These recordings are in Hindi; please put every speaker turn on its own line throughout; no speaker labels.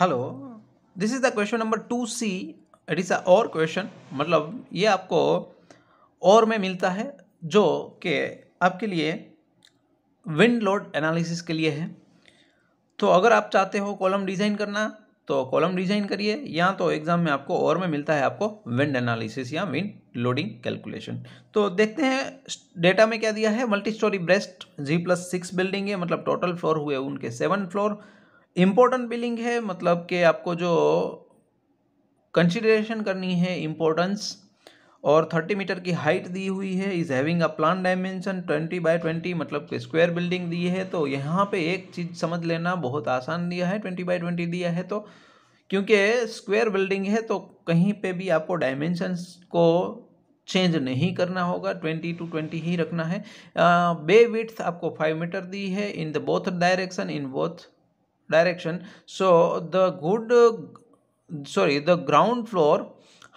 Hello this is the question number two C it is a और क्वेश्चन मतलब ये आपको और में मिलता है जो कि आपके लिए विंड लोड एनालिसिस के लिए है तो अगर आप चाहते हो कॉलम डिज़ाइन करना तो कॉलम डिज़ाइन करिए या तो एग्ज़ाम में आपको और में मिलता है आपको विंड एनालिसिस या विंड लोडिंग कैलकुलेशन तो देखते हैं डेटा में क्या दिया है multi storey braced G plus six building है मतलब टोटल फ्लोर हुए उनके सेवन फ्लोर इम्पोर्टेंट बिलिंग है मतलब कि आपको जो कंसिडरेशन करनी है इम्पोर्टेंस और थर्टी मीटर की हाइट दी हुई है is having a plan dimension twenty by twenty मतलब कि स्क्वायर बिल्डिंग दी है तो यहाँ पे एक चीज़ समझ लेना बहुत आसान दिया है ट्वेंटी बाय ट्वेंटी दिया है तो क्योंकि स्क्वायर बिल्डिंग है तो कहीं पे भी आपको डायमेंशंस को चेंज नहीं करना होगा ट्वेंटी टू ट्वेंटी ही रखना है बे विथ आपको फाइव मीटर दी है in the both direction in both direction so the good uh, sorry the ground floor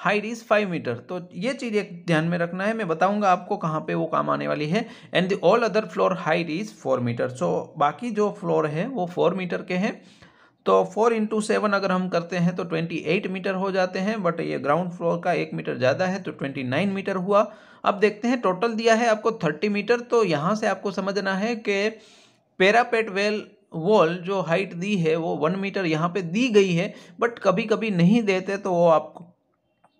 height is five metre तो ये चीज़ एक ध्यान में रखना है मैं बताऊंगा आपको कहाँ पे वो काम आने वाली है and the all other floor height is four metre so बाकी जो फ्लोर है वो फोर मीटर के हैं तो फोर इंटू सेवन अगर हम करते हैं तो ट्वेंटी एट मीटर हो जाते हैं बट ये ग्राउंड फ्लोर का एक मीटर ज़्यादा है तो ट्वेंटी नाइन मीटर हुआ अब देखते हैं टोटल दिया है आपको थर्टी मीटर तो यहाँ से आपको समझना है कि पेरापेट वेल वॉल जो हाइट दी है वो वन मीटर यहाँ पे दी गई है बट कभी कभी नहीं देते तो वो आपको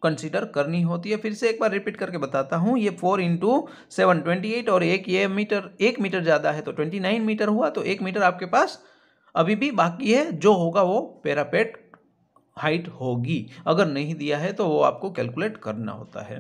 कंसिडर करनी होती है फिर से एक बार रिपीट करके बताता हूँ ये four into seven twenty eight और एक ये मीटर एक मीटर ज़्यादा है तो ट्वेंटी नाइन मीटर हुआ तो एक मीटर आपके पास अभी भी बाकी है जो होगा वो पैरापेट हाइट होगी अगर नहीं दिया है तो वो आपको कैलकुलेट करना होता है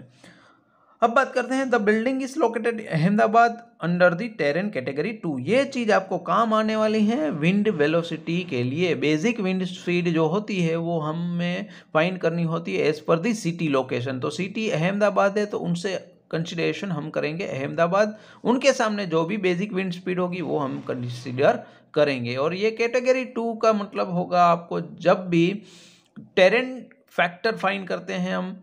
अब बात करते हैं the building is located Ahmedabad under the terrain category two ये चीज़ आपको काम आने वाली है विंड वेलोसिटी के लिए बेसिक विंड स्पीड जो होती है वो हमें फाइंड करनी होती है एज पर दी सिटी लोकेशन तो सिटी अहमदाबाद है तो उनसे कंसिडरेशन हम करेंगे अहमदाबाद उनके सामने जो भी बेसिक विंड स्पीड होगी वो हम कंसिडर करेंगे और ये कैटेगरी टू का मतलब होगा आपको जब भी टेरेन फैक्टर फाइन करते हैं हम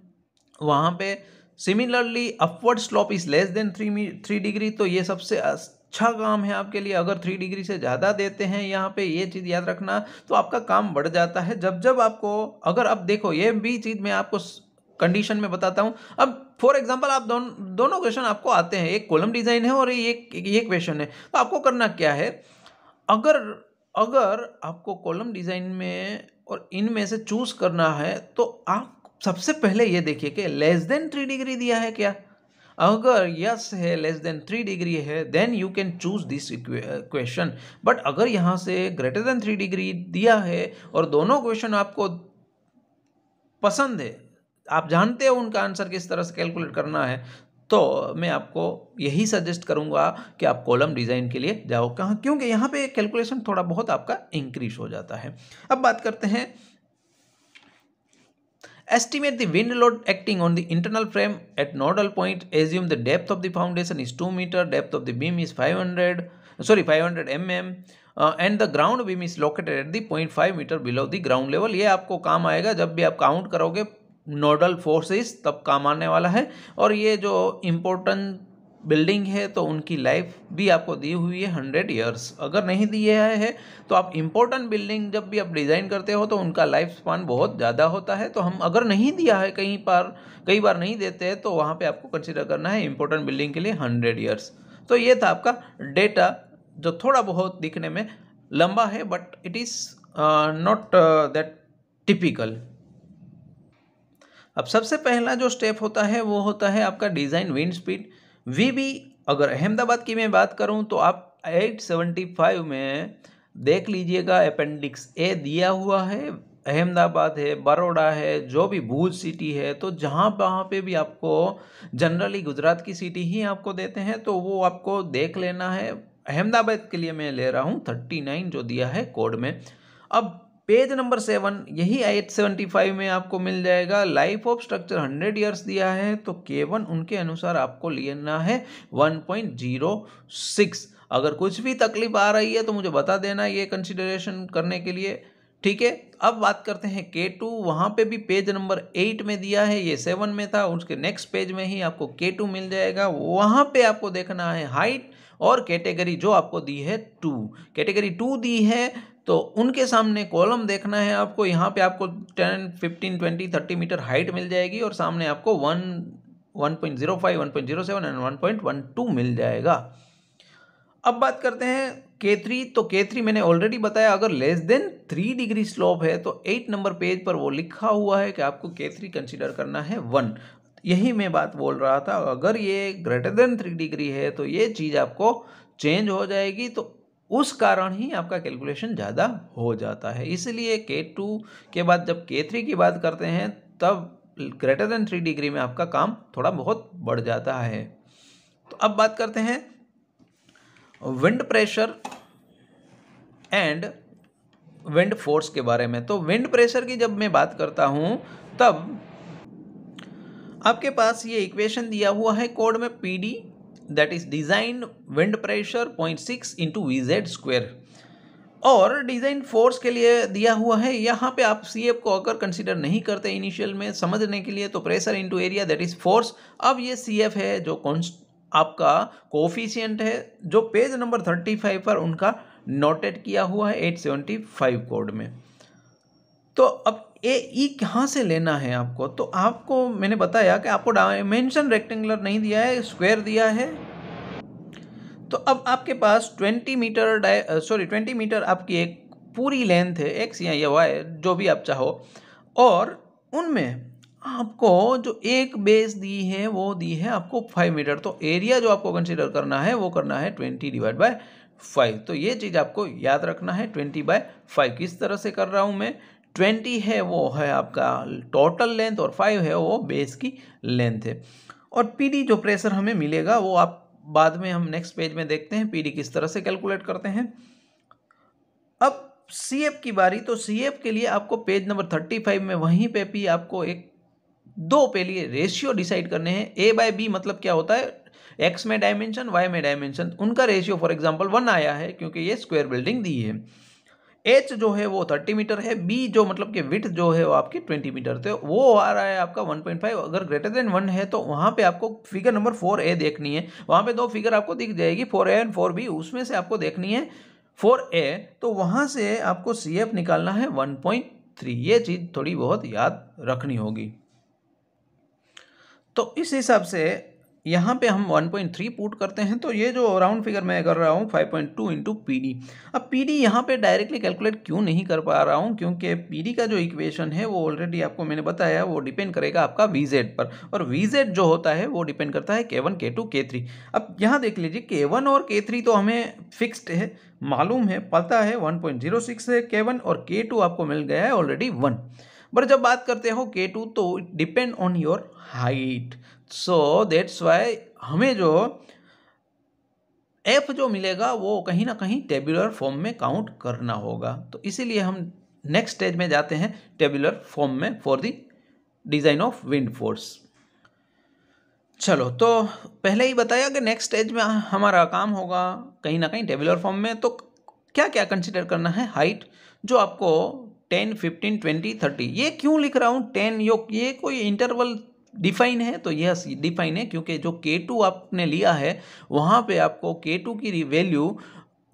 वहाँ पर similarly upward slope is less than three three degree तो ये सबसे अच्छा काम है आपके लिए अगर थ्री डिग्री से ज़्यादा देते हैं यहाँ पे ये चीज़ याद रखना तो आपका काम बढ़ जाता है जब जब आपको अगर अब देखो ये भी चीज़ मैं आपको कंडीशन में बताता हूँ अब फॉर एग्जाम्पल आप दोन, दोनों क्वेश्चन आपको आते हैं एक कॉलम डिज़ाइन है और ये ये क्वेश्चन है तो आपको करना क्या है अगर अगर आपको कॉलम डिज़ाइन में और इनमें से चूज़ करना है तो आप सबसे पहले ये देखिए कि लेस देन थ्री डिग्री दिया है क्या अगर यस है लेस देन थ्री डिग्री है then you can choose this question but अगर यहाँ से ग्रेटर देन थ्री डिग्री दिया है और दोनों क्वेश्चन आपको पसंद है आप जानते हो उनका आंसर किस तरह से कैलकुलेट करना है तो मैं आपको यही सजेस्ट करूंगा कि आप कॉलम डिज़ाइन के लिए जाओ कहाँ क्योंकि यहाँ पे कैलकुलेशन थोड़ा बहुत आपका इंक्रीज हो जाता है अब बात करते हैं Estimate the wind load acting on the internal frame at nodal point. Assume the depth of the foundation is 2 meter, depth of the beam is 500, sorry 500 mm. Uh, and the ground beam is located at the point five metre below the ground level ये आपको काम आएगा जब भी आप count करोगे nodal forces तब काम आने वाला है और ये जो important बिल्डिंग है तो उनकी लाइफ भी आपको दी हुई है हंड्रेड ईयर्स अगर नहीं दिए है तो आप इम्पोर्टेंट बिल्डिंग जब भी आप डिज़ाइन करते हो तो उनका लाइफ स्पान बहुत ज़्यादा होता है तो हम अगर नहीं दिया है कहीं पर कई बार नहीं देते हैं तो वहाँ पर आपको कंसिडर करना है इम्पोर्टेंट बिल्डिंग के लिए हंड्रेड ईयर्स तो ये था आपका डेटा जो थोड़ा बहुत दिखने में लंबा है but it is not that typical अब सबसे पहला जो स्टेप होता है वो होता है आपका डिज़ाइन विंड स्पीड वीबी अगर अहमदाबाद की मैं बात करूं तो आप 875 में देख लीजिएगा अपेंडिक्स ए दिया हुआ है अहमदाबाद है बड़ोड़ा है जो भी भूज सिटी है तो जहाँ वहाँ पे भी आपको जनरली गुजरात की सिटी ही आपको देते हैं तो वो आपको देख लेना है अहमदाबाद के लिए मैं ले रहा हूँ थर्टी नाइन जो दिया है कोड में अब पेज नंबर सेवन यही एट सेवेंटी फाइव में आपको मिल जाएगा life of structure hundred years दिया है तो के वन उनके अनुसार आपको लेना है वन पॉइंट जीरो सिक्स अगर कुछ भी तकलीफ आ रही है तो मुझे बता देना ये कंसिडरेशन करने के लिए ठीक है अब बात करते हैं के टू वहाँ पर भी पेज नंबर एट में दिया है ये सेवन में था उसके नेक्स्ट पेज में ही आपको के टू मिल जाएगा वहाँ पे आपको देखना है हाइट और कैटेगरी जो आपको दी है टू कैटेगरी टू दी है तो उनके सामने कॉलम देखना है आपको यहाँ पे आपको ten fifteen twenty thirty metre height मिल जाएगी और सामने आपको one one point zero five one point zero seven and one point one two मिल जाएगा अब बात करते हैं के थ्री तो के थ्री मैंने ऑलरेडी बताया अगर less than three degree slope है तो एट नंबर पेज पर वो लिखा हुआ है कि आपको के थ्री कंसिडर करना है वन यही मैं बात बोल रहा था अगर ये ग्रेटर देन थ्री डिग्री है तो ये चीज़ आपको चेंज हो जाएगी तो उस कारण ही आपका कैलकुलेशन ज़्यादा हो जाता है इसलिए के टू के बाद जब के थ्री की बात करते हैं तब ग्रेटर देन थ्री डिग्री में आपका काम थोड़ा बहुत बढ़ जाता है तो अब बात करते हैं wind pressure and wind force के बारे में तो विंड प्रेशर की जब मैं बात करता हूँ तब आपके पास ये इक्वेशन दिया हुआ है कोड में P D design wind pressure point six 0.6 V Z square और डिज़ाइन फोर्स के लिए दिया हुआ है यहाँ पे आप सी एफ को अगर कंसिडर नहीं करते इनिशियल में समझने के लिए तो pressure into area that is force अब ये सी एफ है जो कॉन्स्ट आपका कोफिशियंट है जो पेज नंबर थर्टी फाइव पर उनका नोटेड किया हुआ है एट सेवेंटी फाइव कोड में तो अब ए ई कहाँ से लेना है आपको तो आपको मैंने बताया कि आपको डायमेंशन रेक्टेंगुलर नहीं दिया है स्क्वायर दिया है तो अब आपके पास ट्वेंटी मीटर डाय सॉरी ट्वेंटी मीटर आपकी एक पूरी लेंथ है एक्स या या वाई जो भी आप चाहो और उनमें आपको जो एक बेस दी है वो दी है आपको फाइव मीटर तो एरिया जो आपको कंसिडर करना है वो करना है ट्वेंटी डिवाइड बाय फाइव तो ये चीज़ आपको याद रखना है ट्वेंटी बाय फाइव किस तरह से कर रहा हूँ मैं ट्वेंटी है वो है आपका टोटल लेंथ और फाइव है वो बेस की लेंथ है और पीडी जो प्रेशर हमें मिलेगा वो आप बाद में हम नेक्स्ट पेज में देखते हैं पीडी किस तरह से कैलकुलेट करते हैं अब सी की बारी तो सी के लिए आपको पेज नंबर थर्टी फाइव में वहीं पे भी आपको एक दो पे लिए रेशियो डिसाइड करने हैं ए बाय बी मतलब क्या होता है एक्स में डायमेंशन वाई में डायमेंशन उनका रेशियो फॉर एग्जांपल वन आया है क्योंकि ये स्क्वायर बिल्डिंग दी है एच जो है वो थर्टी मीटर है बी जो मतलब कि विथ जो है वो आपकी ट्वेंटी मीटर थे वो आ रहा है आपका वन पॉइंट फाइव अगर ग्रेटर देन वन है तो वहाँ पे आपको फिगर नंबर फोर ए देखनी है वहाँ पे दो फिगर आपको दिख जाएगी four A and four B उसमें से आपको देखनी है फोर ए तो वहाँ से आपको सी एफ निकालना है वन पॉइंट थ्री ये चीज़ थोड़ी बहुत याद रखनी होगी तो इस हिसाब से यहाँ पे हम 1.3 पुट करते हैं तो ये जो राउंड फिगर मैं कर रहा हूँ 5.2 point two into P D अब पी डी यहाँ पर डायरेक्टली कैलकुलेट क्यों नहीं कर पा रहा हूँ क्योंकि पी डी का जो इक्वेशन है वो ऑलरेडी आपको मैंने बताया वो डिपेंड करेगा आपका वी जेड पर और वी जेड जो होता है वो डिपेंड करता है के वन के टू के थ्री अब यहाँ देख लीजिए के वन और के थ्री तो हमें फिक्स्ड है मालूम है पता है वन पॉइंट जीरो सिक्स है के वन और के टू आपको मिल गया है ऑलरेडी वन पर जब बात करते हो के टू तो depend on your height so that's why हमें जो एफ जो मिलेगा वो कहीं ना कहीं टेबुलर फॉर्म में काउंट करना होगा तो इसीलिए हम नेक्स्ट स्टेज में जाते हैं टेबुलर फॉर्म में for the design of wind force चलो तो पहले ही बताया कि नेक्स्ट स्टेज में हमारा काम होगा कहीं ना कहीं टेबुलर फॉर्म में तो क्या क्या कंसिडर करना है हाइट जो आपको टेन फिफ्टीन ट्वेंटी थर्टी ये क्यों लिख रहा हूँ टेन यो ये कोई इंटरवल डिफाइन है तो यह डिफाइन है क्योंकि जो के टू आपने लिया है वहाँ पे आपको के टू की वैल्यू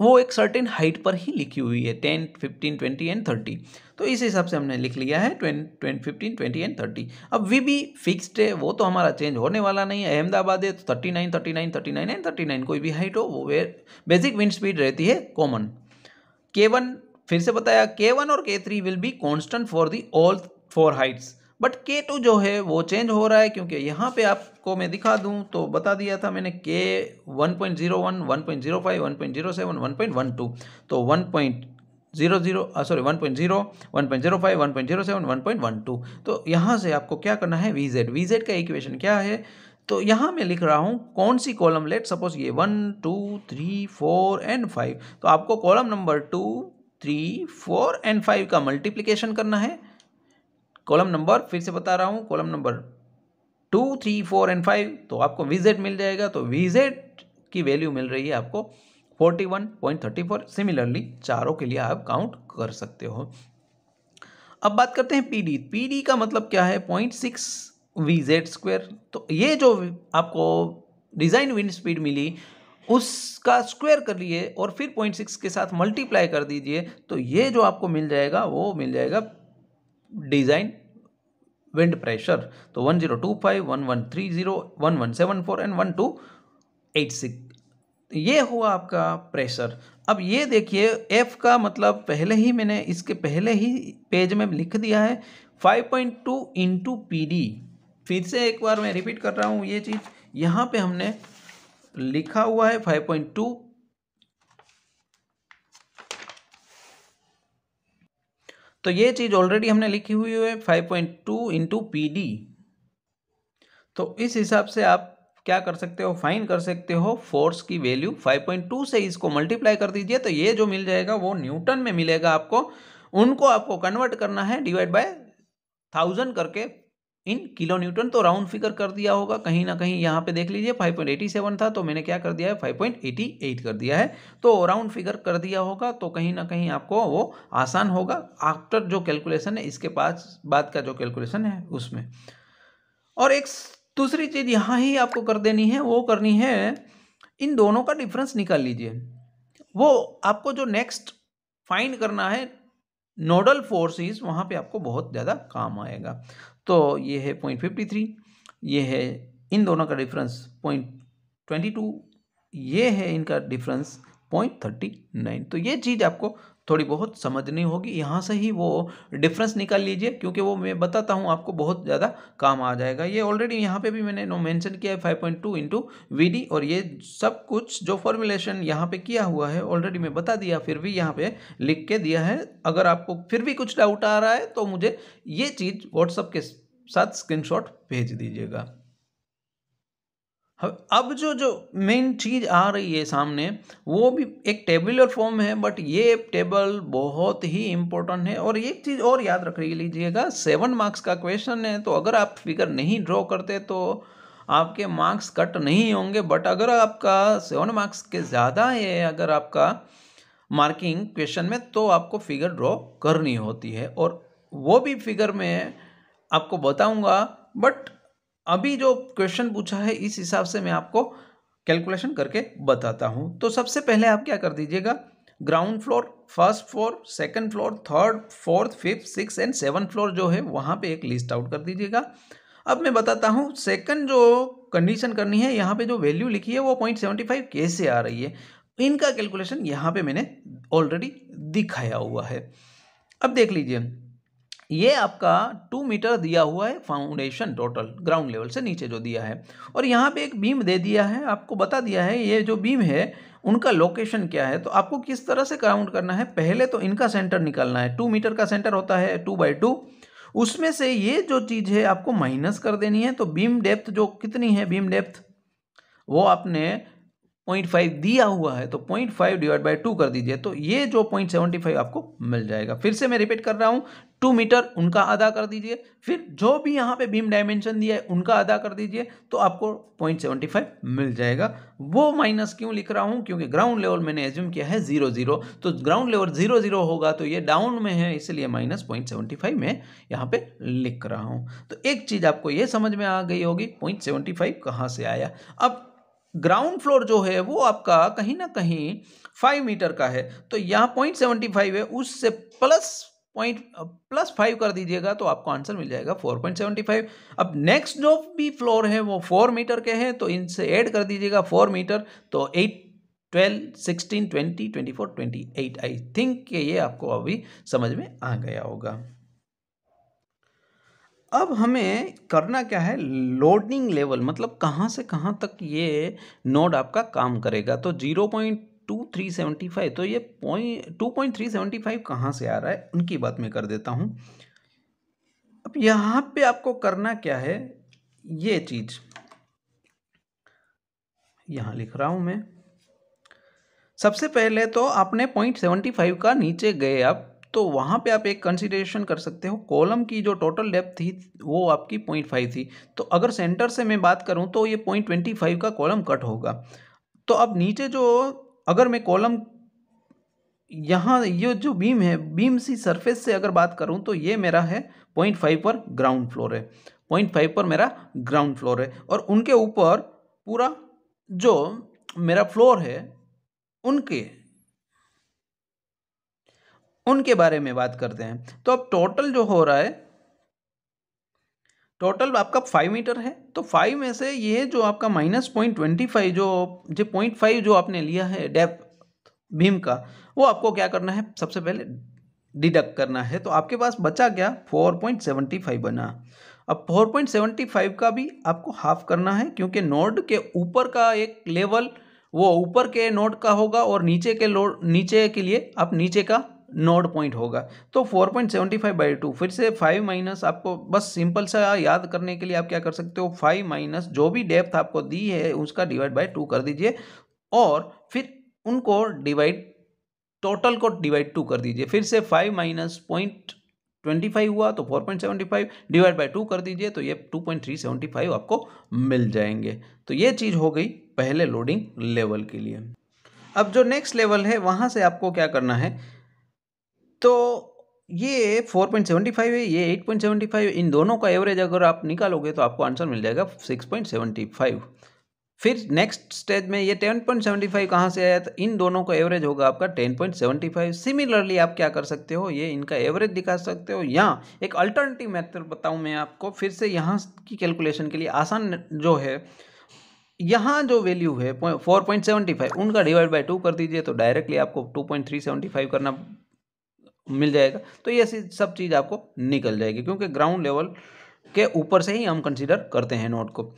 वो एक सर्टेन हाइट पर ही लिखी हुई है ten fifteen twenty and thirty तो इस हिसाब से हमने लिख लिया है ट्वें फिफ्टीन ट्वेंटी एंड थर्टी अब वी भी फिक्स्ड है वो तो हमारा चेंज होने वाला नहीं है अहमदाबाद है तो thirty nine thirty nine thirty nine and thirty nine कोई भी हाइट हो वो वे बेसिक विंड स्पीड रहती है कॉमन के वन फिर से बताया के वन और K three will be constant for the all four heights but K two जो है वो चेंज हो रहा है क्योंकि यहाँ पे आपको मैं दिखा दूँ तो बता दिया था मैंने K one point zero one one point zero five one point zero seven one point one two तो one point zero zero sorry one point zero one point zero five one point zero seven one point one two तो यहाँ से आपको क्या करना है वी जेड वी जेड का इक्वेशन क्या है तो यहाँ मैं लिख रहा हूँ कौन सी कॉलम लेट सपोज ये one to three four and five तो आपको column number two three four and five का मल्टीप्लीकेशन करना है कॉलम नंबर फिर से बता रहा हूँ column number two three four and five तो आपको वी जेड मिल जाएगा तो वी जेड की वैल्यू मिल रही है आपको forty one point thirty four similarly चारों के लिए आप काउंट कर सकते हो अब बात करते हैं पी डी पी डी का मतलब क्या है point six V Z square तो ये जो आपको डिज़ाइन विंड स्पीड मिली उसका स्क्वायर कर लिए और फिर पॉइंट सिक्स के साथ मल्टीप्लाई कर दीजिए तो ये जो आपको मिल जाएगा वो मिल जाएगा डिजाइन विंड प्रेशर तो one zero two five one one three zero one one seven four and one two eight six ये हुआ आपका प्रेशर अब ये देखिए एफ का मतलब पहले ही मैंने इसके पहले ही पेज में लिख दिया है five point two into P D फिर से एक बार मैं रिपीट कर रहा हूँ ये चीज़ यहाँ पे हमने लिखा हुआ है फाइव पॉइंट टू तो ये चीज़ ऑलरेडी हमने लिखी हुई है five point two into P D तो इस हिसाब से आप क्या कर सकते हो फाइन कर सकते हो फोर्स की वैल्यू 5.2 से इसको मल्टीप्लाई कर दीजिए तो ये जो मिल जाएगा वो न्यूटन में मिलेगा आपको उनको आपको कन्वर्ट करना है डिवाइड बाय थाउजेंड करके इन किलो न्यूटन तो राउंड फिगर कर दिया होगा कहीं ना कहीं यहाँ पे देख लीजिए 5.87 था तो मैंने क्या कर दिया है 5.88 कर दिया है तो राउंड फिगर कर दिया होगा तो कहीं ना कहीं आपको वो आसान होगा आफ्टर जो कैलकुलेशन है इसके पास बाद का जो कैलकुलेशन है उसमें और एक दूसरी चीज़ यहाँ ही आपको कर देनी है वो करनी है इन दोनों का डिफरेंस निकाल लीजिए वो आपको जो नेक्स्ट फाइंड करना है नोडल फोर्सेस वहाँ पे आपको बहुत ज़्यादा काम आएगा तो ये है पॉइंट फिफ्टी थ्री ये है इन दोनों का डिफरेंस पॉइंट ट्वेंटी टू ये है इनका डिफरेंस पॉइंट थर्टी नाइन तो ये चीज़ आपको थोड़ी बहुत समझनी होगी यहाँ से ही वो डिफरेंस निकाल लीजिए क्योंकि वो मैं बताता हूँ आपको बहुत ज़्यादा काम आ जाएगा ये ऑलरेडी यहाँ पे भी मैंने नो मेंशन किया है five point two into V और ये सब कुछ जो फॉर्मुलेशन यहाँ पे किया हुआ है ऑलरेडी मैं बता दिया फिर भी यहाँ पे लिख के दिया है अगर आपको फिर भी कुछ डाउट आ रहा है तो मुझे ये चीज़ व्हाट्सअप के साथ स्क्रीन भेज दीजिएगा अब जो जो मेन चीज़ आ रही है सामने वो भी एक टेबुलर फॉर्म है बट ये टेबल बहुत ही इम्पोर्टेंट है और एक चीज़ और याद रख लीजिएगा सेवन मार्क्स का क्वेश्चन है तो अगर आप फिगर नहीं ड्रॉ करते तो आपके मार्क्स कट नहीं होंगे बट अगर आपका सेवन मार्क्स के ज़्यादा है अगर आपका मार्किंग क्वेश्चन में तो आपको फिगर ड्रॉ करनी होती है और वो भी फिगर में आपको बताऊंगा बट अभी जो क्वेश्चन पूछा है इस हिसाब से मैं आपको कैलकुलेशन करके बताता हूँ तो सबसे पहले आप क्या कर दीजिएगा ground floor first floor second floor third fourth fifth six and seven floor जो है वहाँ पे एक लिस्ट आउट कर दीजिएगा अब मैं बताता हूँ सेकंड जो कंडीशन करनी है यहाँ पे जो वैल्यू लिखी है वो पॉइंट सेवेंटी फाइव कैसे आ रही है इनका कैलकुलेशन यहाँ पे मैंने ऑलरेडी दिखाया हुआ है अब देख लीजिए ये आपका टू मीटर दिया हुआ है फाउंडेशन टोटल ग्राउंड लेवल से नीचे जो दिया है और यहाँ पे एक बीम दे दिया है आपको बता दिया है ये जो बीम है उनका लोकेशन क्या है तो आपको किस तरह से काउंट करना है पहले तो इनका सेंटर निकालना है टू मीटर का सेंटर होता है टू बाई टू उसमें से ये जो चीज़ है आपको माइनस कर देनी है तो बीम डेप्थ जो कितनी है बीम डेप्थ वो आपने पॉइंट फाइव दिया हुआ है तो point five divide by two कर दीजिए तो ये जो पॉइंट सेवेंटी फाइव आपको मिल जाएगा फिर से मैं रिपीट कर रहा हूँ टू मीटर उनका आधा कर दीजिए फिर जो भी यहाँ पे बीम डायमेंशन दिया है उनका आधा कर दीजिए तो आपको पॉइंट सेवेंटी फाइव मिल जाएगा वो माइनस क्यों लिख रहा हूँ क्योंकि ग्राउंड लेवल मैंने एज्यूम किया है जीरो जीरो तो ग्राउंड लेवल जीरो जीरो होगा तो ये डाउन में है इसलिए माइनस पॉइंट सेवेंटी फाइव में यहाँ पे लिख रहा हूँ तो एक चीज़ आपको ये समझ में आ गई होगी पॉइंट सेवेंटी फाइव कहाँ से आया अब ग्राउंड फ्लोर जो है वो आपका कहीं ना कहीं फाइव मीटर का है तो यहाँ पॉइंट सेवेंटी फाइव है उससे प्लस पॉइंट प्लस फाइव कर दीजिएगा तो आपको आंसर मिल जाएगा फोर पॉइंट सेवेंटी फाइव अब नेक्स्ट जो भी फ्लोर है वो फोर मीटर के हैं तो इनसे ऐड कर दीजिएगा फोर मीटर तो eight twelve sixteen twenty twenty four twenty eight I think ये आपको अभी समझ में आ गया होगा अब हमें करना क्या है लोडिंग लेवल मतलब कहाँ से कहाँ तक ये नोड आपका काम करेगा तो zero point two three seventy five तो ये point two point three seventy five कहाँ से आ रहा है उनकी बात मैं कर देता हूँ अब यहाँ पे आपको करना क्या है ये चीज यहाँ लिख रहा हूँ मैं सबसे पहले तो आपने पॉइंट सेवेंटी फाइव का नीचे गए आप तो वहाँ पे आप एक कंसिडरेशन कर सकते हो कॉलम की जो टोटल डेप्थ थी वो आपकी पॉइंट फाइव थी तो अगर सेंटर से मैं बात करूँ तो ये पॉइंट ट्वेंटी फाइव का कॉलम कट होगा तो अब नीचे जो अगर मैं कॉलम यहाँ ये जो बीम है बीम सी सरफेस से अगर बात करूँ तो ये मेरा है पॉइंट फाइव पर ग्राउंड फ्लोर है पॉइंट फाइव पर मेरा ग्राउंड फ्लोर है और उनके ऊपर पूरा जो मेरा फ्लोर है उनके उनके बारे में बात करते हैं तो अब टोटल जो हो रहा है टोटल आपका फाइव मीटर है तो फाइव में से ये जो आपका माइनस पॉइंट ट्वेंटी फाइव जो जो पॉइंट फाइव जो आपने लिया है डेप्थ भीम का वो आपको क्या करना है सबसे पहले डिडक्ट करना है तो आपके पास बचा क्या फोर पॉइंट सेवेंटी फाइव बना अब फोर पॉइंट सेवेंटी फाइव का भी आपको हाफ करना है क्योंकि नोड के ऊपर का एक लेवल वो ऊपर के नोड का होगा और नीचे के लोड नीचे के लिए आप नीचे का नोड पॉइंट होगा तो four point seventy five by two फिर से फाइव माइनस आपको बस सिंपल सा याद करने के लिए आप क्या कर सकते हो फाइव माइनस जो भी डेप्थ आपको दी है उसका डिवाइड बाई टू कर दीजिए और फिर उनको डिवाइड टोटल को डिवाइड टू कर दीजिए फिर से five minus point twenty five हुआ तो four point seventy five divide by two कर दीजिए तो ये टू पॉइंट थ्री फाइव आपको मिल जाएंगे तो ये चीज़ हो गई पहले लोडिंग लेवल के लिए अब जो नेक्स्ट लेवल है वहाँ से आपको क्या करना है तो ये फोर पॉइंट सेवेंटी फाइव है ये एट पॉइंट सेवेंटी फाइव इन दोनों का एवरेज अगर आप निकालोगे तो आपको आंसर मिल जाएगा सिक्स पॉइंट सेवेंटी फाइव फिर नेक्स्ट स्टेज में ये टेन पॉइंट सेवेंटी फाइव कहाँ से आया तो इन दोनों का एवरेज होगा आपका ten point seventy five similarly आप क्या कर सकते हो ये इनका एवरेज दिखा सकते हो या एक अल्टरनेटिव मेथड बताऊँ मैं आपको फिर से यहाँ की कैलकुलेशन के लिए आसान जो है यहाँ जो वैल्यू है फोर पॉइंट फाइव उनका डिवाइड बाई टू कर दीजिए तो डायरेक्टली आपको टू पॉइंट थ्री फाइव करना मिल जाएगा तो ये सब चीज़ आपको निकल जाएगी क्योंकि ग्राउंड लेवल के ऊपर से ही हम कंसिडर करते हैं नोट को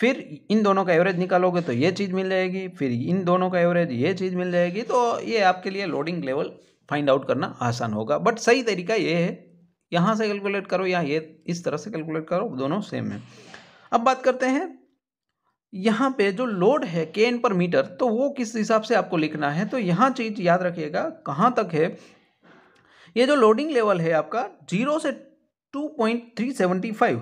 फिर इन दोनों का एवरेज निकालोगे तो ये चीज़ मिल जाएगी फिर इन दोनों का एवरेज ये चीज़ मिल जाएगी तो ये आपके लिए लोडिंग लेवल फाइंड आउट करना आसान होगा बट सही तरीका ये है यहाँ से कैलकुलेट करो या ये इस तरह से कैलकुलेट करो दोनों सेम है अब बात करते हैं यहाँ पे जो लोड है के एन पर मीटर तो वो किस हिसाब से आपको लिखना है तो यहाँ चीज़ याद रखिएगा कहाँ तक है ये जो लोडिंग लेवल है आपका जीरो से two point three seventy five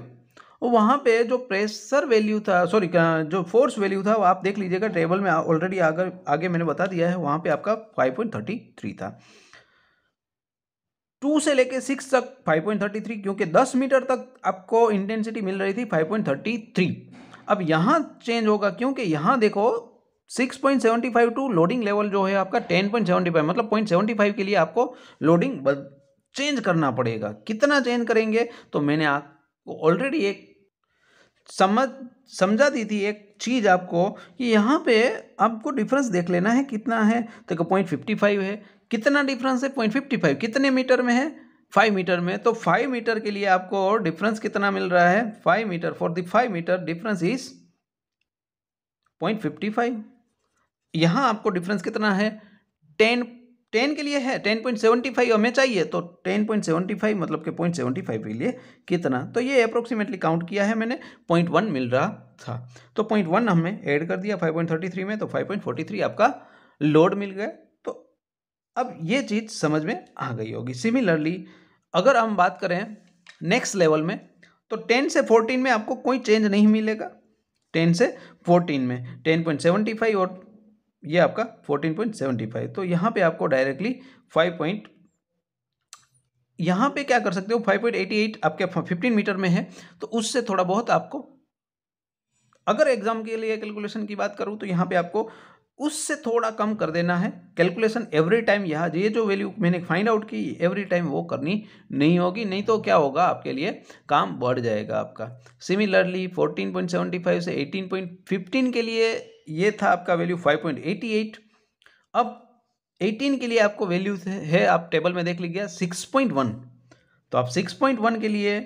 वहाँ पे जो प्रेशर वैल्यू था सॉरी जो फोर्स वैल्यू था वो आप देख लीजिएगा टेबल में ऑलरेडी आगे आगे मैंने बता दिया है वहाँ पे आपका फाइव पॉइंट थर्टी थ्री था टू से लेके सिक्स तक फाइव पॉइंट थर्टी थ्री क्योंकि दस मीटर तक आपको इंटेंसिटी मिल रही थी फाइव पॉइंट थर्टी थ्री अब यहाँ चेंज होगा क्योंकि यहाँ देखो six point seventy five to loading level जो है आपका टेन पॉइंट सेवेंटी फाइव मतलब पॉइंट सेवेंटी फाइव के लिए आपको लोडिंग चेंज करना पड़ेगा कितना चेंज करेंगे तो मैंने आपको ऑलरेडी एक समझ समझा दी थी एक चीज़ आपको कि यहाँ पे आपको डिफरेंस देख लेना है कितना है तो पॉइंट फिफ्टी फाइव है कितना डिफरेंस है पॉइंट फिफ्टी फाइव कितने मीटर में है फाइव मीटर में तो फाइव मीटर के लिए आपको डिफरेंस कितना मिल रहा है five metre for the five metre difference is point fifty five यहाँ आपको डिफरेंस कितना है टेन टेन के लिए है टेन पॉइंट सेवेंटी फाइव हमें चाहिए तो टेन पॉइंट सेवेंटी फाइव मतलब कि पॉइंट सेवेंटी फाइव के लिए कितना तो ये अप्रोक्सीमेटली काउंट किया है मैंने पॉइंट वन मिल रहा था तो पॉइंट वन हमने ऐड कर दिया फाइव पॉइंट थर्टी थ्री में तो फाइव पॉइंट फोर्टी थ्री आपका लोड मिल गया तो अब ये चीज़ समझ में आ गई होगी सिमिलरली अगर हम बात करें नेक्स्ट लेवल में तो टेन से फोर्टीन में आपको कोई चेंज नहीं मिलेगा टेन से फोर्टीन में टेन पॉइंट सेवेंटी फाइव और ये आपका फोर्टीन पॉइंट सेवेंटी फाइव तो यहाँ पे आपको डायरेक्टली फाइव पॉइंट यहाँ पर क्या कर सकते हो फाइव पॉइंट एटी एट आपके फिफ्टीन मीटर में है तो उससे थोड़ा बहुत आपको अगर एग्जाम के लिए कैलकुलेशन की बात करूँ तो यहाँ पे आपको उससे थोड़ा कम कर देना है कैलकुलेशन एवरी टाइम यहाँ ये जो वैल्यू मैंने फाइंड आउट की एवरी टाइम वो करनी नहीं होगी नहीं तो क्या होगा आपके लिए काम बढ़ जाएगा आपका सिमिलरली 14.75 से 18.15 के लिए ये था आपका वैल्यू 5.88 अब 18 के लिए आपको वैल्यू है आप टेबल में देख लीजिए 6.1 तो आप 6.1 के लिए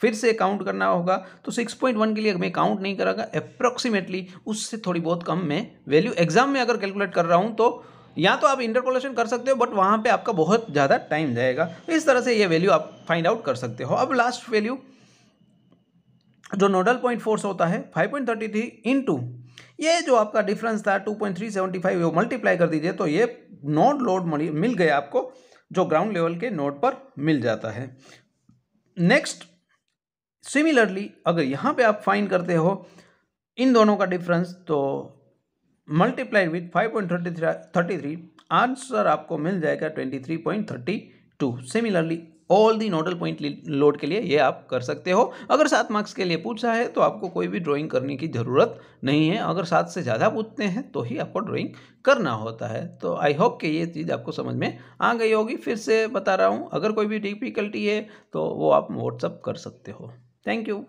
फिर से काउंट करना होगा तो 6.1 के लिए मैं काउंट नहीं करूँगा अप्रोक्सीमेटली उससे थोड़ी बहुत कम मैं वैल्यू एग्जाम में अगर कैलकुलेट कर रहा हूँ तो या तो आप इंटरपोलेशन कर सकते हो बट वहाँ पे आपका बहुत ज़्यादा टाइम जाएगा इस तरह से ये वैल्यू आप फाइंड आउट कर सकते हो अब लास्ट वैल्यू जो नोडल पॉइंट फोर्स होता है 5.33 पॉइंट थर्टी थ्री इंटू ये जो आपका डिफरेंस था two point three seventy five वो मल्टीप्लाई कर दीजिए तो ये नोड लोड मिल गया आपको जो ग्राउंड लेवल के नोड पर मिल जाता है नेक्स्ट सिमिलरली अगर यहाँ पे आप फाइन करते हो इन दोनों का डिफरेंस तो multiply with five point thirty three thirty three answer आपको मिल जाएगा twenty three point thirty two similarly all the nodal point load के लिए ये आप कर सकते हो अगर सात मार्क्स के लिए पूछा है तो आपको कोई भी ड्राइंग करने की ज़रूरत नहीं है अगर सात से ज़्यादा पूछते हैं तो ही आपको ड्राइंग करना होता है तो आई होप कि ये चीज़ आपको समझ में आ गई होगी फिर से बता रहा हूँ अगर कोई भी डिफिकल्टी है तो वो आप व्हाट्सअप कर सकते हो थैंक यू